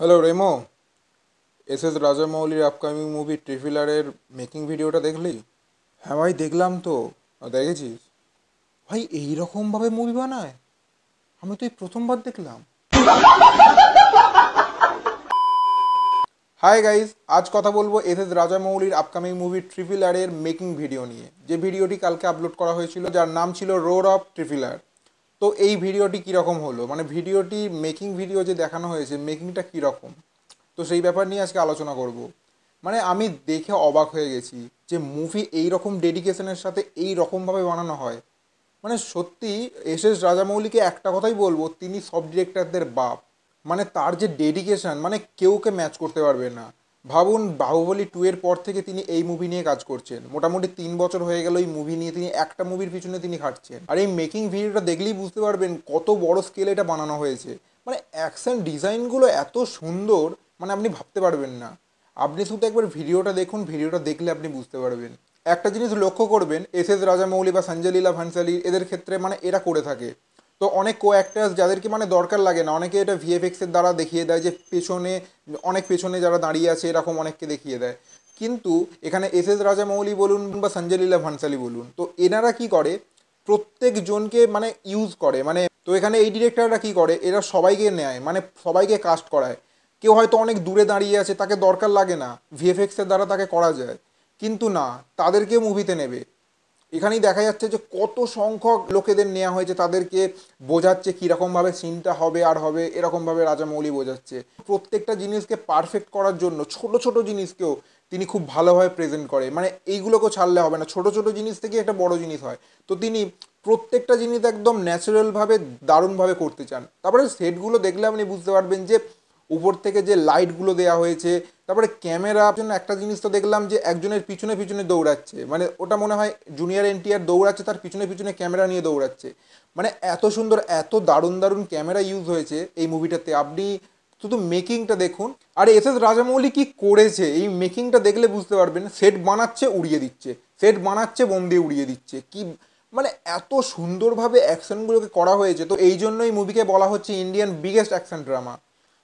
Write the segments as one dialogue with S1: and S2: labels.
S1: hello Remo S S রাজামৌলির upcoming movie ট্রিফিলারের making ভিডিওটা দেখলি হ্যাঁ ভাই দেখলাম তো দেখেছিস ভাই এইরকমভাবে মুভি বানায় আমি তো এই প্রথমবার দেখলাম হাই গাইস আজ কথা বলবো এস এস রাজামৌলির আপকামিং মুভি ট্রিফিলারের মেকিং ভিডিও নিয়ে যে ভিডিওটি কালকে আপলোড করা হয়েছিল যার নাম ছিল রোড অফ ট্রিফিলার তো এই ভিডিওটি কীরকম হলো মানে ভিডিওটি মেকিং ভিডিও যে দেখানো হয়েছে মেকিংটা কীরকম তো সেই ব্যাপার নিয়ে আজকে আলোচনা করব মানে আমি দেখে অবাক হয়ে গেছি যে মুভি এই রকম ডেডিকেশনের সাথে এই রকমভাবে বানানো হয় মানে সত্যি এস এস রাজামৌলিকে একটা কথাই বলবো তিনি সব ডিরেক্টরদের বাপ মানে তার যে ডেডিকেশন মানে কেউকে ম্যাচ করতে পারবে না ভাবুন বাহুবলী টু এর পর থেকে তিনি এই মুভি নিয়ে কাজ করছেন মোটামুটি তিন বছর হয়ে গেল এই মুভি নিয়ে তিনি একটা মুভির পিছনে তিনি খাটছেন আর এই মেকিং ভিডিওটা দেখলেই বুঝতে পারবেন কত বড় স্কেলে এটা বানানো হয়েছে মানে অ্যাকশন ডিজাইনগুলো এত সুন্দর মানে আপনি ভাবতে পারবেন না আপনি শুধু একবার ভিডিওটা দেখুন ভিডিওটা দেখলে আপনি বুঝতে পারবেন একটা জিনিস লক্ষ্য করবেন এস এস রাজামৌলি বা সঞ্জয় লীলা ভানসালি এদের ক্ষেত্রে মানে এরা করে থাকে তো অনেক কো অ্যাক্টার্স যাদেরকে মানে দরকার লাগে না অনেকে এটা ভিএফএক্সের দ্বারা দেখিয়ে দেয় যে পেছনে অনেক পেছনে যারা দাঁড়িয়ে আছে এরকম অনেককে দেখিয়ে দেয় কিন্তু এখানে এস এস রাজামৌলি বলুন বা সঞ্জয় লীলা ভানসালি বলুন তো এনারা কি করে প্রত্যেকজনকে মানে ইউজ করে মানে তো এখানে এই ডিরেক্টররা কি করে এরা সবাইকে নেয় মানে সবাইকে কাস্ট করায় কেউ হয়তো অনেক দূরে দাঁড়িয়ে আছে তাকে দরকার লাগে না ভিএফএক্সের দ্বারা তাকে করা যায় কিন্তু না তাদেরকে মুভিতে নেবে এখানেই দেখা যাচ্ছে যে কত সংখ্যক লোকেদের নেওয়া হয়েছে তাদেরকে বোঝাচ্ছে কীরকমভাবে সিনটা হবে আর হবে এরকমভাবে রাজামৌলি বোঝাচ্ছে প্রত্যেকটা জিনিসকে পারফেক্ট করার জন্য ছোট ছোট জিনিসকেও তিনি খুব ভালোভাবে প্রেজেন্ট করে মানে এইগুলোকেও ছাড়লে হবে না ছোট ছোট জিনিস থেকে একটা বড় জিনিস হয় তো তিনি প্রত্যেকটা জিনিস একদম ন্যাচারালভাবে দারুণভাবে করতে চান তারপরে সেটগুলো দেখলে আপনি বুঝতে পারবেন যে উপর থেকে যে লাইটগুলো দেয়া হয়েছে তারপরে ক্যামেরা জন্য একটা জিনিস তো দেখলাম যে একজনের পিছনে পিছনে দৌড়াচ্ছে মানে ওটা মনে হয় জুনিয়র এনটিআর দৌড়াচ্ছে তার পিছনে পিছনে ক্যামেরা নিয়ে দৌড়াচ্ছে মানে এত সুন্দর এত দারুণ দারুণ ক্যামেরা ইউজ হয়েছে এই মুভিটাতে আপনি শুধু মেকিংটা দেখুন আর এস এস রাজামৌলি কী করেছে এই মেকিংটা দেখলে বুঝতে পারবেন সেট বানাচ্ছে উড়িয়ে দিচ্ছে সেট বানাচ্ছে বোম দিয়ে উড়িয়ে দিচ্ছে কি মানে এত সুন্দরভাবে অ্যাকশনগুলোকে করা হয়েছে তো এই জন্যই মুভিকে বলা হচ্ছে ইন্ডিয়ান বিগেস্ট অ্যাকশন ড্রামা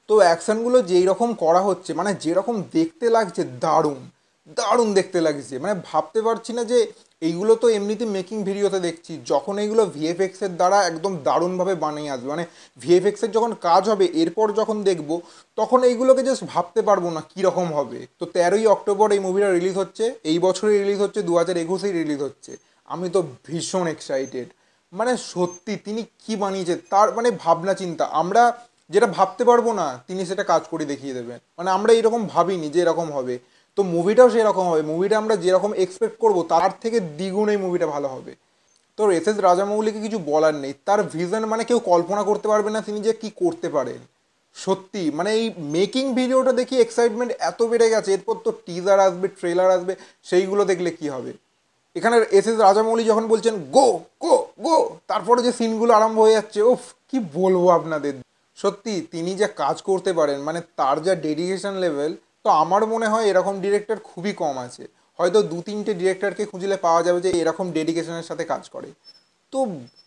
S1: তো অ্যাকশানগুলো যেই রকম করা হচ্ছে মানে যেরকম দেখতে লাগছে দারুণ দারুণ দেখতে লাগছে মানে ভাবতে পারছি না যে এইগুলো তো এমনিতে মেকিং ভিডিওতে দেখছি যখন এইগুলো ভিএফএক্সের দ্বারা একদম দারুণভাবে বানিয়ে আসবে মানে ভিএফএক্সের যখন কাজ হবে এরপর যখন দেখব তখন এইগুলোকে জাস্ট ভাবতে পারবো না কীরকম হবে তো তেরোই অক্টোবর এই মুভিটা রিলিজ হচ্ছে এই বছরই রিলিজ হচ্ছে দু হাজার একুশেই রিলিজ হচ্ছে আমি তো ভীষণ এক্সাইটেড মানে সত্যি তিনি কি বানিয়েছে তার মানে ভাবনা চিন্তা আমরা যেটা ভাবতে পারবো না তিনি সেটা কাজ করে দেখিয়ে দেবেন মানে আমরা এরকম ভাবিনি যে এরকম হবে তো মুভিটাও সেরকম হবে মুভিটা আমরা যেরকম এক্সপেক্ট করব তার থেকে দ্বিগুণ এই মুভিটা ভালো হবে তো এস এস রাজামৌলিকে কিছু বলার নেই তার ভিজন মানে কেউ কল্পনা করতে পারবে না তিনি যে কি করতে পারেন সত্যি মানে এই মেকিং ভিডিওটা দেখি এক্সাইটমেন্ট এত বেড়ে গেছে এরপর তো টিজার আসবে ট্রেলার আসবে সেইগুলো দেখলে কি হবে এখানে এস এস রাজামৌলি যখন বলছেন গো গো গো তারপরে যে সিনগুলো আরম্ভ হয়ে যাচ্ছে ওফ কি বলবো আপনাদের সত্যি তিনি যা কাজ করতে পারেন মানে তার যা ডেডিকেশন লেভেল তো আমার মনে হয় এরকম ডিরেক্টর খুবই কম আছে হয়তো দু তিনটে ডিরেক্টরকে খুঁজলে পাওয়া যাবে যে এরকম ডেডিকেশনের সাথে কাজ করে তো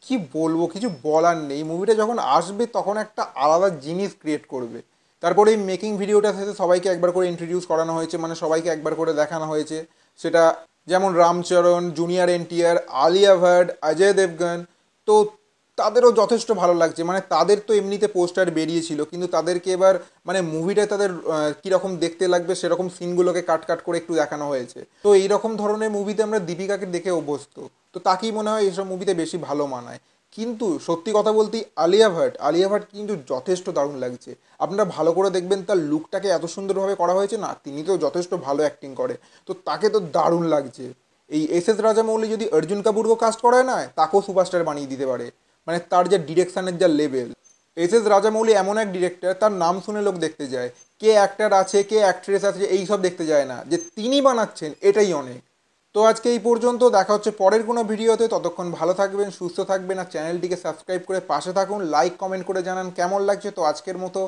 S1: কি বলবো কিছু বলার নেই মুভিটা যখন আসবে তখন একটা আলাদা জিনিস ক্রিয়েট করবে তারপরে এই মেকিং ভিডিওটার সাথে সবাইকে একবার করে ইন্ট্রোডিউস করানো হয়েছে মানে সবাইকে একবার করে দেখানো হয়েছে সেটা যেমন রামচরণ জুনিয়র এনটিআর আলিয়া ভাট অজয় দেবগন তো তাদেরও যথেষ্ট ভালো লাগছে মানে তাদের তো এমনিতে পোস্টার বেরিয়েছিল কিন্তু তাদেরকে এবার মানে মুভিটা তাদের কীরকম দেখতে লাগবে সেরকম সিনগুলোকে কাট কাট করে একটু দেখানো হয়েছে তো এইরকম ধরনের মুভিতে আমরা দীপিকাকে দেখে অভ্যস্ত তো তাকেই মনে হয় এইসব মুভিতে বেশি ভালো মানায় কিন্তু সত্যি কথা বলতে আলিয়া ভাট আলিয়া ভাট কিন্তু যথেষ্ট দারুণ লাগছে আপনারা ভালো করে দেখবেন তার লুকটাকে এত সুন্দরভাবে করা হয়েছে না তিনি তো যথেষ্ট ভালো অ্যাক্টিং করে তো তাকে তো দারুণ লাগছে এই এস এস রাজামৌলি যদি অর্জুন কাপুরকেও কাস্ট করায় না তাকেও সুপারস্টার বানিয়ে দিতে পারে মানে তার যে ডিরেকশানের যা লেভেল এস এস রাজামৌলি এমন এক ডিরেক্টর তার নাম শুনে লোক দেখতে যায় কে অ্যাক্টার আছে কে অ্যাক্ট্রেস আছে এই সব দেখতে যায় না যে তিনি বানাচ্ছেন এটাই অনেক তো আজকে এই পর্যন্ত দেখা হচ্ছে পরের কোনো ভিডিওতে ততক্ষণ ভালো থাকবেন সুস্থ থাকবেন আর চ্যানেলটিকে সাবস্ক্রাইব করে পাশে থাকুন লাইক কমেন্ট করে জানান কেমন লাগছে তো আজকের মতো